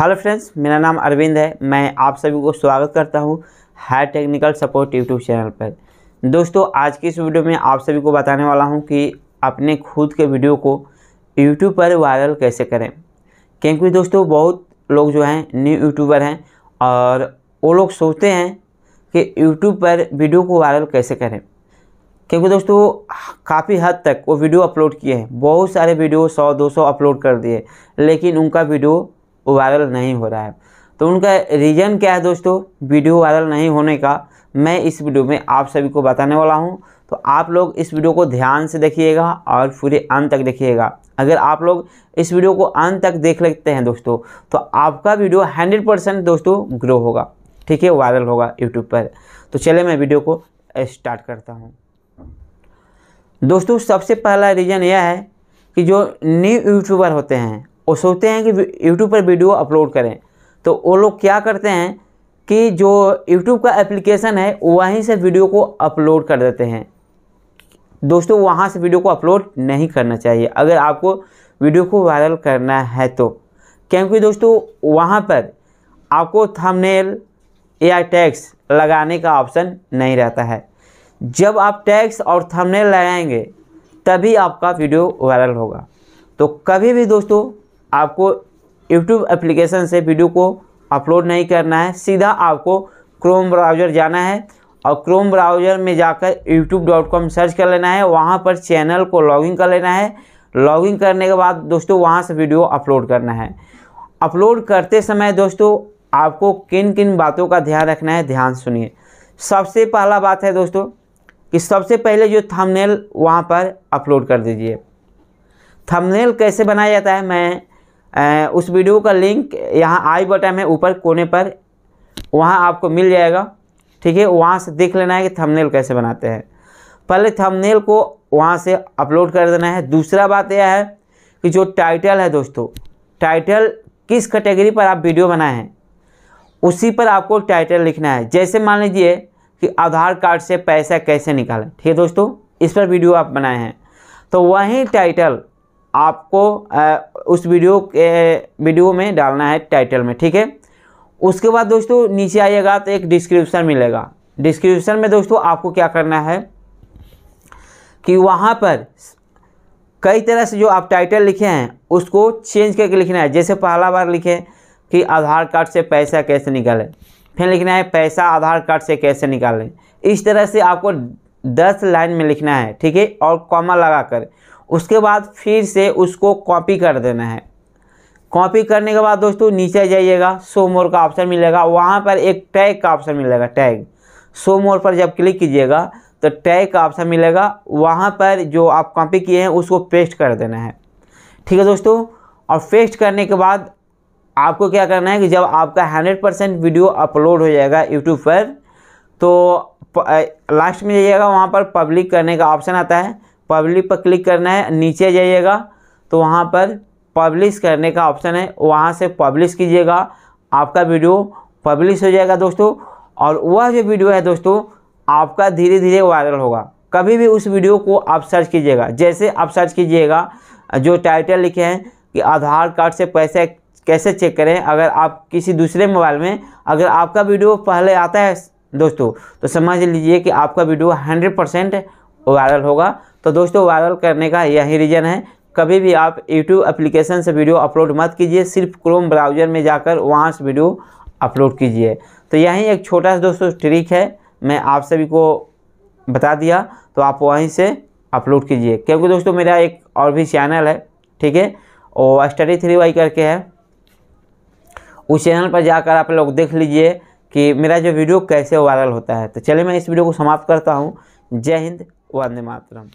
hello friends मेरा नाम अरविंद है मैं आप सभी को स्वागत करता हूं high technical support YouTube channel पर दोस्तों आज की इस वीडियो में आप सभी को बताने वाला हूं कि अपने खुद के वीडियो को यूट्यूब पर वायरल कैसे करें क्योंकि दोस्तों बहुत लोग जो हैं न्यू यूट्यूबर हैं और वो लोग सोचते हैं कि यूट्यूब पर वीडियो को वायरल कैसे करें क्योंकि दोस्तों काफ़ी हद तक वो वीडियो अपलोड किए हैं बहुत सारे वीडियो 100 200 अपलोड कर दिए लेकिन उनका वीडियो वो वायरल नहीं हो रहा है तो उनका रीज़न क्या है दोस्तों वीडियो वायरल नहीं होने का मैं इस वीडियो में आप सभी को बताने वाला हूँ तो आप लोग इस वीडियो को ध्यान से देखिएगा और पूरे अंत तक देखिएगा अगर आप लोग इस वीडियो को अंत तक देख लेते हैं दोस्तों तो आपका वीडियो 100 परसेंट दोस्तों ग्रो होगा ठीक है वायरल होगा यूट्यूब पर तो चले मैं वीडियो को स्टार्ट करता हूँ दोस्तों सबसे पहला रीज़न यह है कि जो न्यू यूट्यूबर होते हैं और सोचते हैं कि यूट्यूब पर वीडियो अपलोड करें तो वो लोग क्या करते हैं कि जो यूट्यूब का एप्लीकेशन है वहीं से वीडियो को अपलोड कर देते हैं दोस्तों वहाँ से वीडियो को अपलोड नहीं करना चाहिए अगर आपको वीडियो को वायरल करना है तो क्योंकि दोस्तों वहाँ पर आपको थंबनेल या टैक्स लगाने का ऑप्शन नहीं रहता है जब आप टैक्स और थंबनेल लगाएंगे तभी आपका वीडियो वायरल होगा तो कभी भी दोस्तों आपको यूट्यूब एप्लीकेशन से वीडियो को अपलोड नहीं करना है सीधा आपको क्रोम ब्राउज़र जाना है और क्रोम ब्राउज़र में जाकर यूट्यूब सर्च कर लेना है वहाँ पर चैनल को लॉगिन कर लेना है लॉगिन करने के बाद दोस्तों वहाँ से वीडियो अपलोड करना है अपलोड करते समय दोस्तों आपको किन किन बातों का ध्यान रखना है ध्यान सुनिए सबसे पहला बात है दोस्तों कि सबसे पहले जो थंबनेल वहाँ पर अपलोड कर दीजिए थंबनेल कैसे बनाया जाता है मैं उस वीडियो का लिंक यहाँ आई बटन है ऊपर कोने पर वहाँ आपको मिल जाएगा ठीक है वहाँ से देख लेना है कि थंबनेल कैसे बनाते हैं पहले थंबनेल को वहाँ से अपलोड कर देना है दूसरा बात यह है कि जो टाइटल है दोस्तों टाइटल किस कैटेगरी पर आप वीडियो बनाए हैं उसी पर आपको टाइटल लिखना है जैसे मान लीजिए कि आधार कार्ड से पैसा कैसे निकालें ठीक है दोस्तों इस पर वीडियो आप बनाए हैं तो वहीं टाइटल आपको आ, उस वीडियो के वीडियो में डालना है टाइटल में ठीक है उसके बाद दोस्तों नीचे आइएगा तो एक डिस्क्रिप्शन मिलेगा डिस्क्रिप्शन में दोस्तों आपको क्या करना है कि वहाँ पर कई तरह से जो आप टाइटल लिखे हैं उसको चेंज करके लिखना है जैसे पहला बार लिखे कि आधार कार्ड से पैसा कैसे निकालें फिर लिखना है पैसा आधार कार्ड से कैसे निकालें इस तरह से आपको दस लाइन में लिखना है ठीक है और कॉमा लगा कर उसके बाद फिर से उसको कॉपी कर देना है कॉपी करने के बाद दोस्तों नीचे जाइएगा सो मोर का ऑप्शन मिलेगा वहाँ पर एक टैग का ऑप्शन मिलेगा टैग सो मोर पर जब क्लिक कीजिएगा तो टैग का ऑप्शन मिलेगा वहाँ पर जो आप कॉपी किए हैं उसको पेस्ट कर देना है ठीक है दोस्तों और पेस्ट करने के बाद आपको क्या करना है कि जब आपका हंड्रेड परसेंट वीडियो अपलोड हो जाएगा यूट्यूब पर तो लास्ट में जाइएगा वहाँ पर पब्लिक करने का ऑप्शन आता है पब्लिक पर क्लिक करना है नीचे जाइएगा तो वहाँ पर पब्लिश करने का ऑप्शन है वहाँ से पब्लिश कीजिएगा आपका वीडियो पब्लिश हो जाएगा दोस्तों और वह जो वीडियो है दोस्तों आपका धीरे धीरे वायरल होगा कभी भी उस वीडियो को आप सर्च कीजिएगा जैसे आप सर्च कीजिएगा जो टाइटल लिखे हैं कि आधार कार्ड से पैसे कैसे चेक करें अगर आप किसी दूसरे मोबाइल में अगर आपका वीडियो पहले आता है दोस्तों तो समझ लीजिए कि आपका वीडियो हंड्रेड परसेंट वायरल होगा तो दोस्तों वायरल करने का यही रीज़न है कभी भी आप यूट्यूब एप्लीकेशन से वीडियो अपलोड मत कीजिए सिर्फ क्रोम ब्राउज़र में जाकर वहाँ से वीडियो अपलोड कीजिए तो यही एक छोटा सा दोस्तों ट्रिक है मैं आप सभी को बता दिया तो आप वहीं से अपलोड कीजिए क्योंकि दोस्तों मेरा एक और भी चैनल है ठीक है और स्टडी थ्री वाई करके है उस चैनल पर जाकर आप लोग देख लीजिए कि मेरा जो वीडियो कैसे वायरल होता है तो चलिए मैं इस वीडियो को समाप्त करता हूँ जय हिंद ładnym autorem